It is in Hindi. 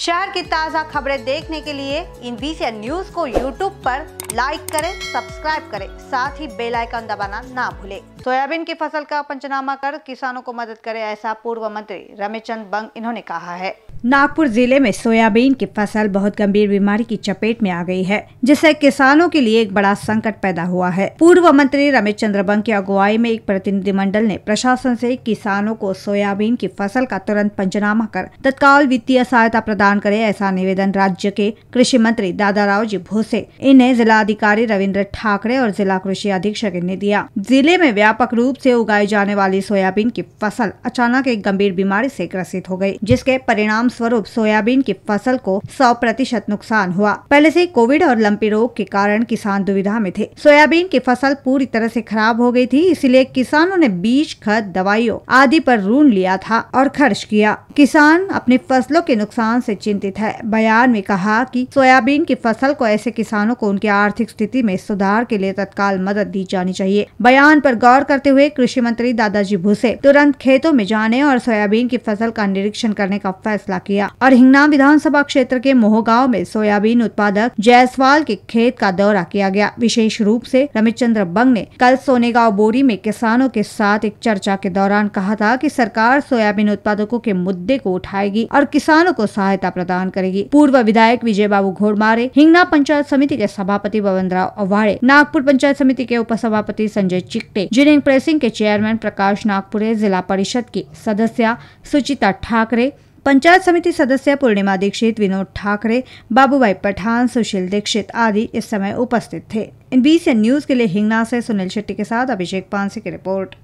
शहर की ताज़ा खबरें देखने के लिए इन बीसी न्यूज को यूट्यूब पर लाइक करें सब्सक्राइब करें साथ ही बेल आइकन दबाना ना भूलें। सोयाबीन की फसल का पंचनामा कर किसानों को मदद करें ऐसा पूर्व मंत्री रमेश चंद बंग इन्होंने कहा है नागपुर जिले में सोयाबीन की फसल बहुत गंभीर बीमारी की चपेट में आ गई है जिससे किसानों के लिए एक बड़ा संकट पैदा हुआ है पूर्व मंत्री रमेश चंद्रबंग की अगुवाई में एक प्रतिनिधिमंडल ने प्रशासन से किसानों को सोयाबीन की फसल का तुरंत पंचनामा कर तत्काल वित्तीय सहायता प्रदान करे ऐसा निवेदन राज्य के कृषि मंत्री दादा राव जी भूसे इन्हें जिला अधिकारी रविन्द्र ठाकरे और जिला कृषि अधीक्षक ने दिया जिले में व्यापक रूप से उगाई जाने वाली सोयाबीन की फसल अचानक एक गंभीर बीमारी से ग्रसित हो गई जिसके परिणाम स्वरूप सोयाबीन की फसल को 100 प्रतिशत नुकसान हुआ पहले से कोविड और लंपी रोग के कारण किसान दुविधा में थे सोयाबीन की फसल पूरी तरह से खराब हो गई थी इसलिए किसानों ने बीज खत दवाइयों आदि पर ऋण लिया था और खर्च किया किसान अपनी फसलों के नुकसान से चिंतित है बयान में कहा कि सोयाबीन की फसल को ऐसे किसानों को उनकी आर्थिक स्थिति में सुधार के लिए तत्काल मदद दी जानी चाहिए बयान पर गौर करते हुए कृषि मंत्री दादाजी भूसे तुरंत खेतों में जाने और सोयाबीन की फसल का निरीक्षण करने का फैसला किया और हिंगना विधानसभा क्षेत्र के मोहगांव में सोयाबीन उत्पादक जायसवाल के खेत का दौरा किया गया विशेष रूप से रमेश चंद्र बंग ने कल सोनेगांव बोरी में किसानों के साथ एक चर्चा के दौरान कहा था कि सरकार सोयाबीन उत्पादकों के मुद्दे को उठाएगी और किसानों को सहायता प्रदान करेगी पूर्व विधायक विजय बाबू घोड़मारे हिंगना पंचायत समिति के सभापति बवनराव अवाड़े नागपुर पंचायत समिति के उपसभापति संजय चिकटे जिनिंग प्रेसिंग के चेयरमैन प्रकाश नागपुरे जिला परिषद की सदस्य सुचिता ठाकरे पंचायत समिति सदस्य पूर्णिमा दीक्षित विनोद ठाकरे बाबूभाई पठान सुशील दीक्षित आदि इस समय उपस्थित थे इन बीस न्यूज के लिए हिंगना से सुनील शेट्टी के साथ अभिषेक पांसे की रिपोर्ट